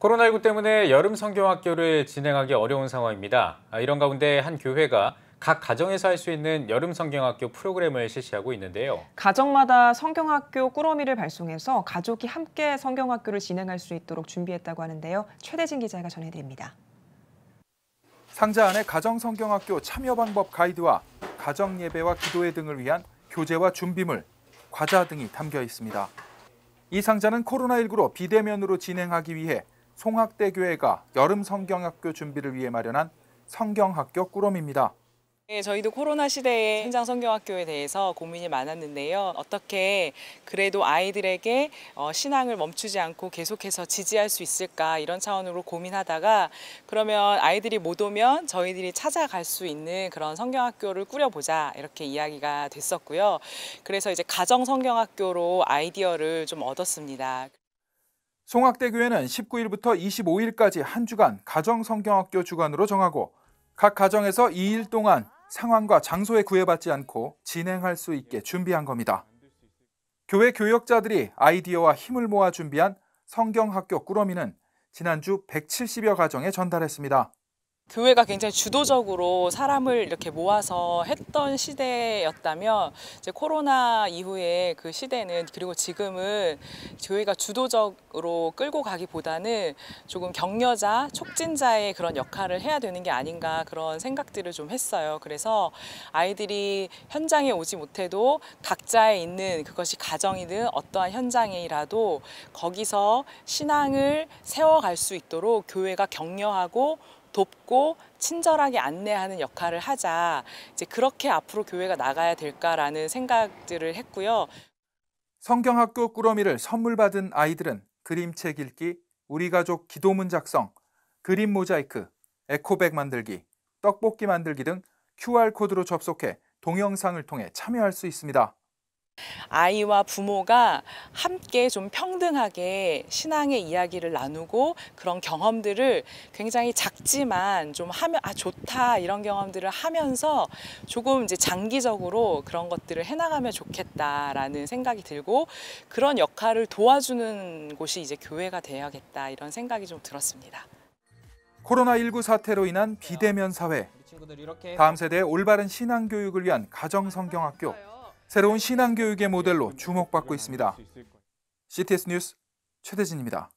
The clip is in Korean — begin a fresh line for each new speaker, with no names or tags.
코로나19 때문에 여름 성경학교를 진행하기 어려운 상황입니다. 아, 이런 가운데 한 교회가 각 가정에서 할 수 있는 여름 성경학교 프로그램을 실시하고 있는데요. 가정마다
성경학교 꾸러미를 발송해서 가족이 함께 성경학교를 진행할 수 있도록 준비했다고 하는데요. 최대진 기자가 전해드립니다.
상자 안에 가정 성경학교 참여 방법 가이드와 가정 예배와 기도회 등을 위한 교재와 준비물, 과자 등이 담겨 있습니다. 이 상자는 코로나19로 비대면으로 진행하기 위해 송학대 교회가 여름 성경학교 준비를 위해 마련한 성경학교 꾸러미입니다.
네, 저희도 코로나 시대에 현장 성경학교에 대해서 고민이 많았는데요. 어떻게 그래도 아이들에게 어, 신앙을 멈추지 않고 계속해서 지지할 수 있을까 이런 차원으로 고민하다가 그러면 아이들이 못 오면 저희들이 찾아갈 수 있는 그런 성경학교를 꾸려보자 이렇게 이야기가 됐었고요. 그래서 이제 가정 성경학교로 아이디어를 좀 얻었습니다.
송학대교회는 19일부터 25일까지 한 주간 가정성경학교 주관으로 정하고 각 가정에서 2일 동안 상황과 장소에 구애받지 않고 진행할 수 있게 준비한 겁니다. 교회 교역자들이 아이디어와 힘을 모아 준비한 성경학교 꾸러미는 지난주 170여 가정에 전달했습니다.
교회가 굉장히 주도적으로 사람을 이렇게 모아서 했던 시대였다면 이제 코로나 이후에 그 시대는 그리고 지금은 교회가 주도적으로 끌고 가기보다는 조금 격려자, 촉진자의 그런 역할을 해야 되는 게 아닌가 그런 생각들을 좀 했어요. 그래서 아이들이 현장에 오지 못해도 각자에 있는 그것이 가정이든 어떠한 현장이라도 거기서 신앙을 세워갈 수 있도록 교회가 격려하고 돕고 친절하게 안내하는 역할을 하자. 이제 그렇게 앞으로 교회가 나가야 될까라는 생각들을 했고요.
성경학교 꾸러미를 선물 받은 아이들은 그림책 읽기, 우리 가족 기도문 작성, 그림 모자이크, 에코백 만들기, 떡볶이 만들기 등 QR코드로 접속해 동영상을 통해 참여할 수 있습니다.
아이와 부모가 함께 좀 평등하게 신앙의 이야기를 나누고 그런 경험들을 굉장히 작지만 좀 하면 아 좋다 이런 경험들을 하면서 조금 이제 장기적으로 그런 것들을 해나가면 좋겠다라는 생각이 들고 그런 역할을 도와주는 곳이 이제 교회가 되어야겠다 이런 생각이 좀 들었습니다.
코로나19 사태로 인한 비대면 사회, 다음 세대의 올바른 신앙 교육을 위한 가정 성경학교. 새로운 신앙교육의 모델로 주목받고 있습니다. CTS 뉴스 최대진입니다.